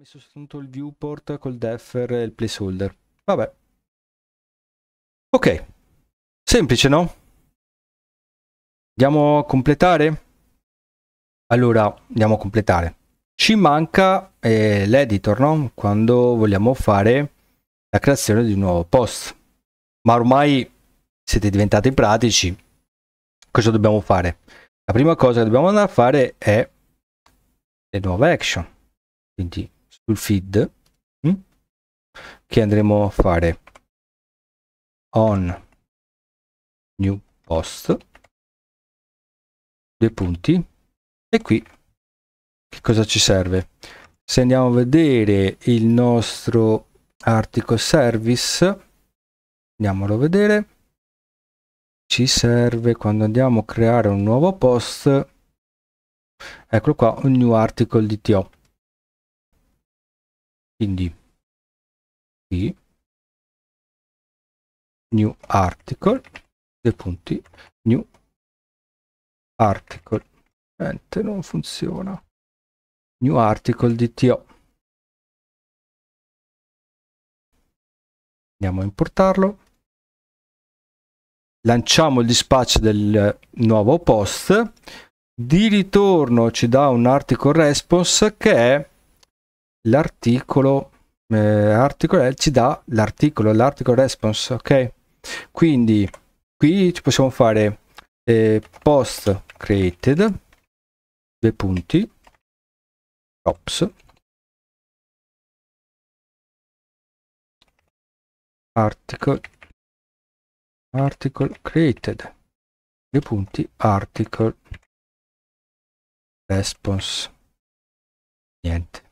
messo soltanto il viewport col defer e il placeholder. Vabbè. Ok. Semplice, no? Andiamo a completare? Allora, andiamo a completare. Ci manca eh, l'editor, no? Quando vogliamo fare la creazione di un nuovo post. Ma ormai siete diventati pratici. Cosa dobbiamo fare? La prima cosa che dobbiamo andare a fare è le nuove action. Quindi sul feed mm? che andremo a fare on new post due punti e qui che cosa ci serve se andiamo a vedere il nostro article service andiamolo a vedere ci serve quando andiamo a creare un nuovo post eccolo qua un new article DTO quindi qui new article due punti new article niente non funziona new article dto andiamo a importarlo lanciamo il dispatch del nuovo post di ritorno ci dà un article response che è l'articolo eh, article eh, ci dà l'articolo, l'article response, ok? Quindi qui ci possiamo fare eh, post created, due punti, props, article, article created, due punti, article response, niente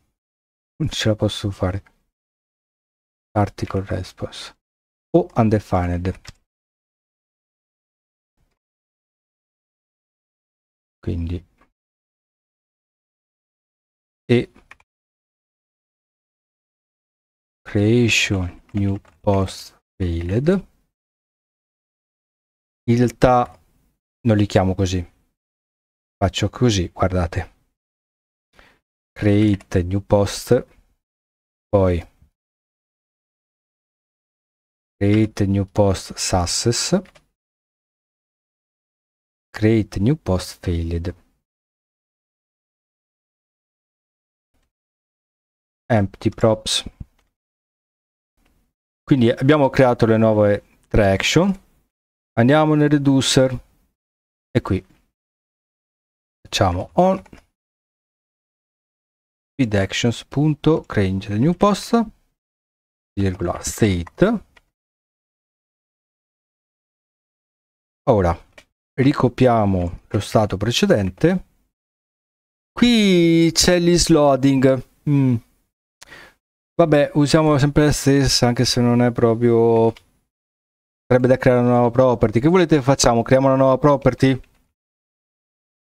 non ce la posso fare article response oh, o undefined quindi e creation new post failed in realtà non li chiamo così faccio così guardate create new post poi create new post success create new post failed empty props quindi abbiamo creato le nuove tre action andiamo nel reducer e qui facciamo on feedActions.Create new post virgola state ora ricopiamo lo stato precedente qui c'è l'isloading mm. vabbè usiamo sempre la stessa anche se non è proprio sarebbe da creare una nuova property che volete facciamo creiamo una nuova property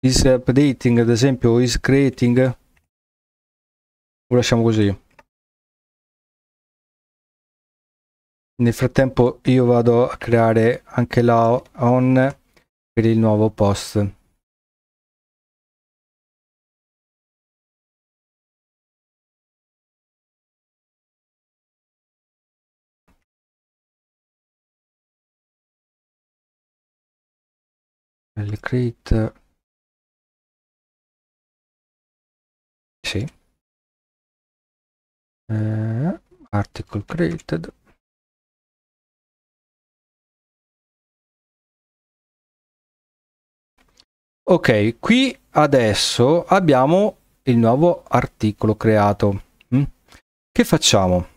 is updating ad esempio is creating lo lasciamo così nel frattempo io vado a creare anche la on per il nuovo post il create sì eh, article created ok qui adesso abbiamo il nuovo articolo creato mm? che facciamo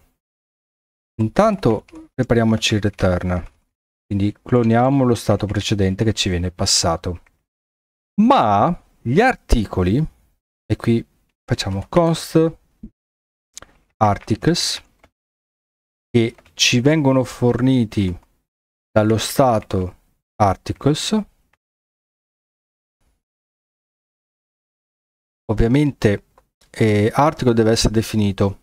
intanto prepariamoci il return quindi cloniamo lo stato precedente che ci viene passato ma gli articoli e qui facciamo const Articles che ci vengono forniti dallo stato Articles. Ovviamente eh, article deve essere definito,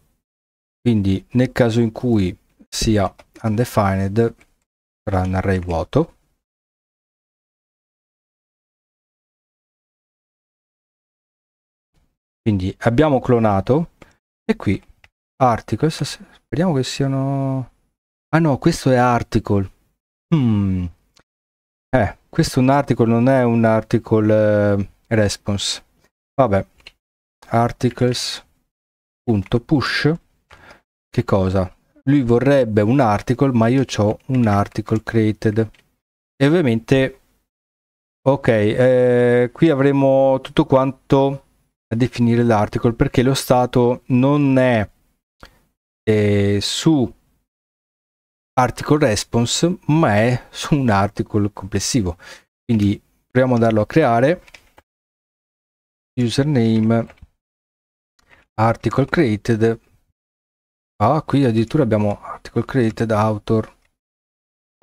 quindi nel caso in cui sia undefined sarà un array vuoto. Quindi abbiamo clonato e qui Article, speriamo che siano... Ah no, questo è article. Hmm. Eh, questo è un article, non è un article eh, response. Vabbè, articles.push, che cosa? Lui vorrebbe un article, ma io ho un article created. E ovviamente, ok, eh, qui avremo tutto quanto a definire l'article, perché lo stato non è eh, su article response ma è su un article complessivo quindi proviamo ad andarlo a creare username article created ah qui addirittura abbiamo article created author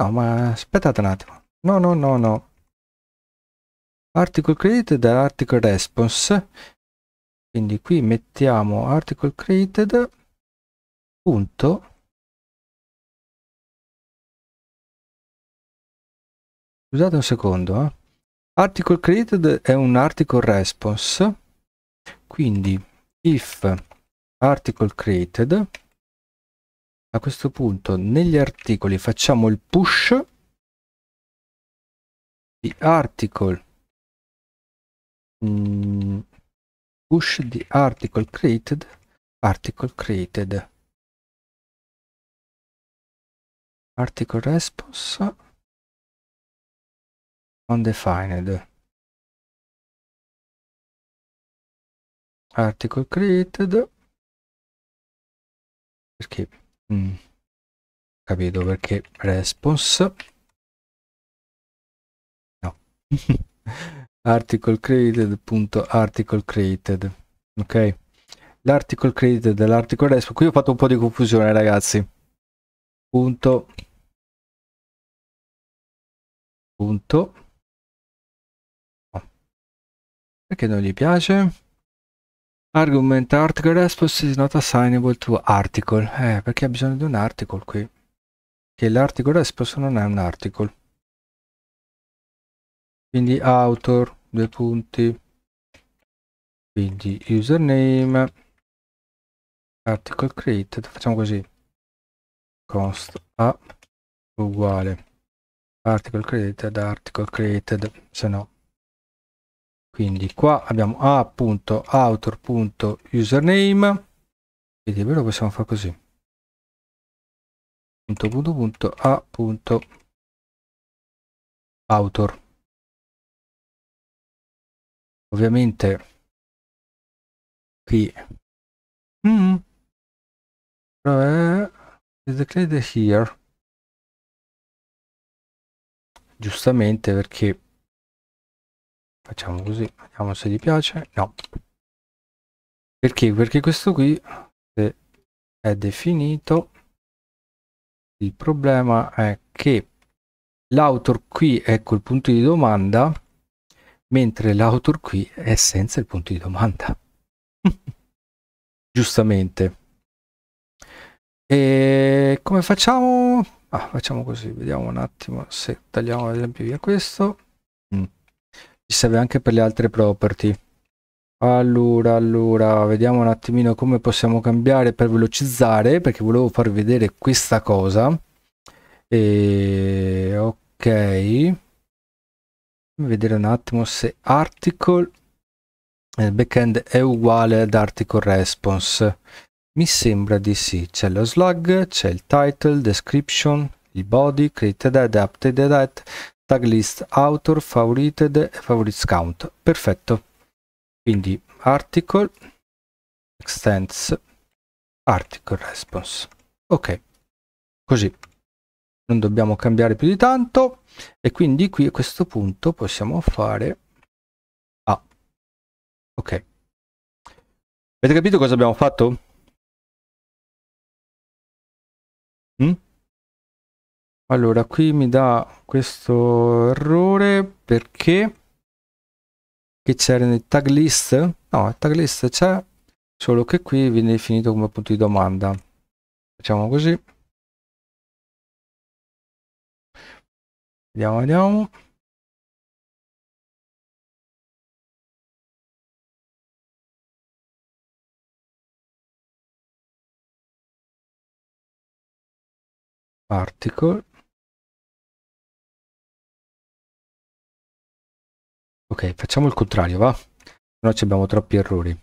no ma aspettate un attimo no no no no article created article response quindi qui mettiamo article created punto scusate un secondo eh. article created è un article response quindi if article created a questo punto negli articoli facciamo il push di article mm, push di article created article created article response undefined article created perché mm, capito perché response no article created punto article created ok l'article created dell'article response qui ho fatto un po' di confusione ragazzi punto punto perché non gli piace argument article response is not assignable to article eh, perché ha bisogno di un article qui che l'article response non è un article quindi author due punti quindi username article created facciamo così cost a uguale article created article created se no quindi qua abbiamo a.author.username quindi ve lo possiamo fare così punto punto punto a punto author ovviamente qui mm, però Is the credit here? Giustamente perché facciamo così, vediamo se gli piace. No. Perché? Perché questo qui se è definito. Il problema è che l'autor qui è col punto di domanda, mentre l'autor qui è senza il punto di domanda. Giustamente. E come facciamo? Ah, facciamo così, vediamo un attimo se tagliamo ad esempio via questo. Mm. Ci serve anche per le altre property. Allora, allora, vediamo un attimino come possiamo cambiare per velocizzare, perché volevo far vedere questa cosa. E, ok. Vedere un attimo se article, il eh, backend è uguale ad article response mi sembra di sì, c'è lo slug, c'è il title, description, il body, created, adapted, adapt, tag list, author, favorited favorites count. Perfetto. Quindi article, extends, article response. Ok, così. Non dobbiamo cambiare più di tanto e quindi qui a questo punto possiamo fare... Ah, ok. Avete capito cosa abbiamo fatto? Mm? Allora, qui mi dà questo errore perché che c'era nel tag list? No, il tag list c'è, solo che qui viene definito come punto di domanda. Facciamo così. Vediamo, vediamo. article ok facciamo il contrario va no abbiamo troppi errori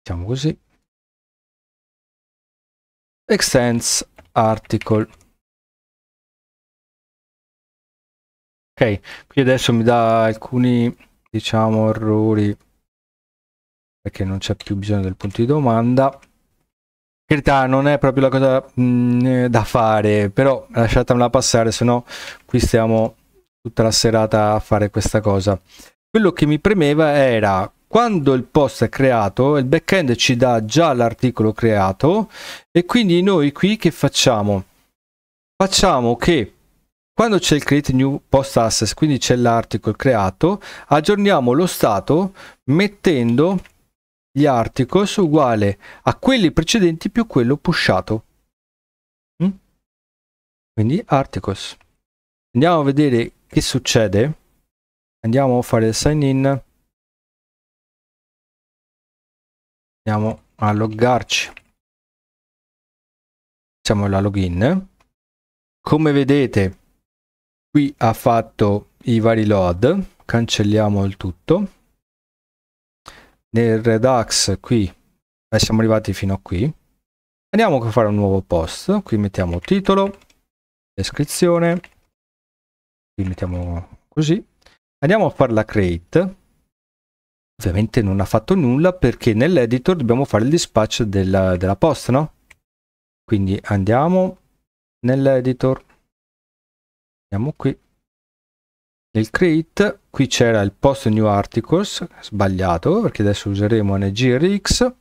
facciamo così extends article ok qui adesso mi dà alcuni diciamo errori perché non c'è più bisogno del punto di domanda in realtà non è proprio la cosa mh, mm, da fare, però lasciatemela passare, se no qui stiamo tutta la serata a fare questa cosa. Quello che mi premeva era quando il post è creato, il backend ci dà già l'articolo creato e quindi noi qui che facciamo? Facciamo che quando c'è il create new post access, quindi c'è l'articolo creato, aggiorniamo lo stato mettendo gli articles uguale a quelli precedenti più quello pushato. Mm? Quindi articles. Andiamo a vedere che succede. Andiamo a fare il sign in. Andiamo a loggarci. Facciamo la login. Come vedete qui ha fatto i vari load. Cancelliamo il tutto nel Redux qui eh, siamo arrivati fino a qui andiamo a fare un nuovo post qui mettiamo titolo descrizione qui mettiamo così andiamo a fare la create ovviamente non ha fatto nulla perché nell'editor dobbiamo fare il dispatch della, della post no quindi andiamo nell'editor andiamo qui nel create qui c'era il post new articles sbagliato perché adesso useremo ngrx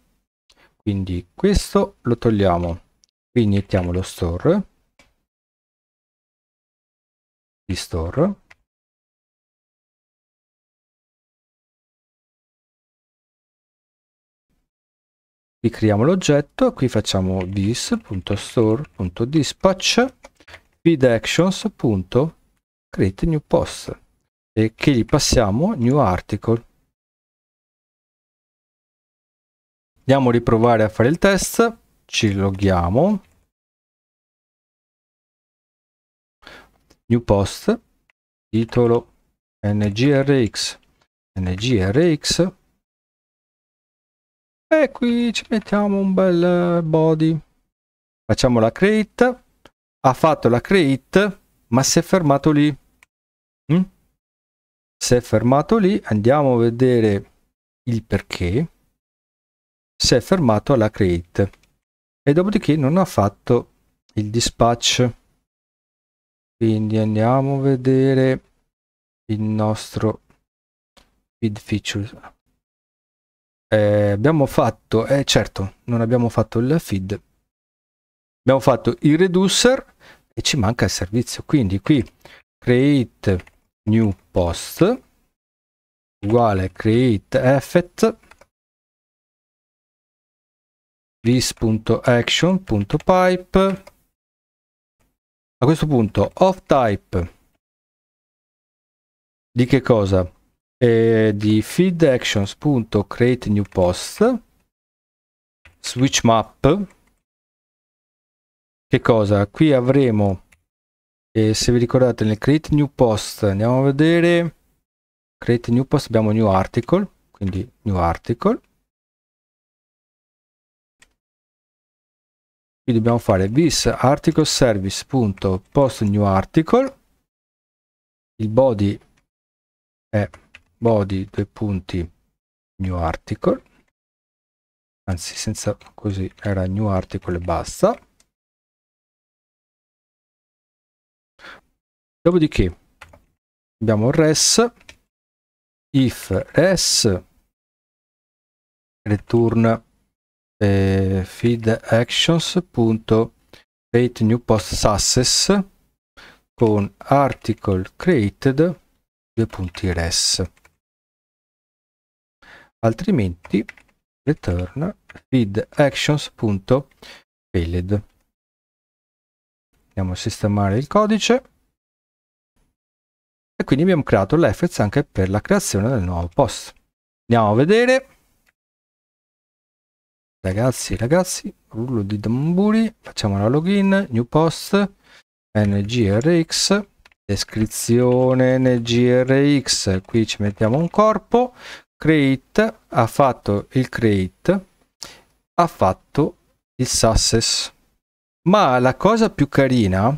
quindi questo lo togliamo qui iniettiamo lo store di store qui creiamo l'oggetto qui facciamo this.store.dispatch feedactions.dispatch create new post e che gli passiamo new article andiamo a riprovare a fare il test ci loghiamo new post titolo ngrx ngrx e qui ci mettiamo un bel body facciamo la create ha fatto la create ma si è fermato lì mm? si è fermato lì andiamo a vedere il perché si è fermato alla create e dopodiché non ha fatto il dispatch quindi andiamo a vedere il nostro feed feature eh, abbiamo fatto eh certo non abbiamo fatto il feed abbiamo fatto il reducer e ci manca il servizio. Quindi qui create new post uguale create effect this.action.pipe a questo punto off type di che cosa? Eh, di feed actions.create new post switch map che cosa? Qui avremo, eh, se vi ricordate, nel create new post, andiamo a vedere, create new post, abbiamo new article, quindi new article. Qui dobbiamo fare this article service.post new article, il body è body due punti new article, anzi senza così era new article e basta Dopodiché abbiamo res, if res, return eh, feed actions punto create new post success con article created due punti res altrimenti return feed actions punto failed andiamo a sistemare il codice e quindi abbiamo creato l'effects anche per la creazione del nuovo post andiamo a vedere ragazzi ragazzi rullo di tamburi facciamo la login new post ngrx descrizione ngrx qui ci mettiamo un corpo create ha fatto il create ha fatto il success ma la cosa più carina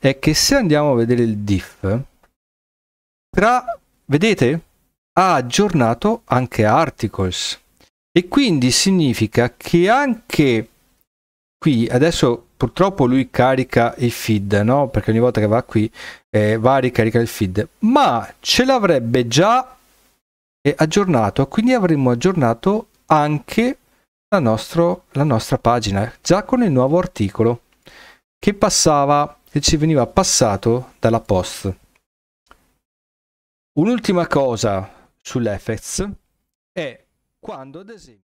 è che se andiamo a vedere il diff tra, vedete, ha aggiornato anche articles e quindi significa che anche qui adesso purtroppo lui carica il feed no perché ogni volta che va qui eh, va a ricaricare il feed ma ce l'avrebbe già eh, aggiornato quindi avremmo aggiornato anche la, nostro, la nostra pagina già con il nuovo articolo che passava che ci veniva passato dalla post Un'ultima cosa sull'FX è quando ad esempio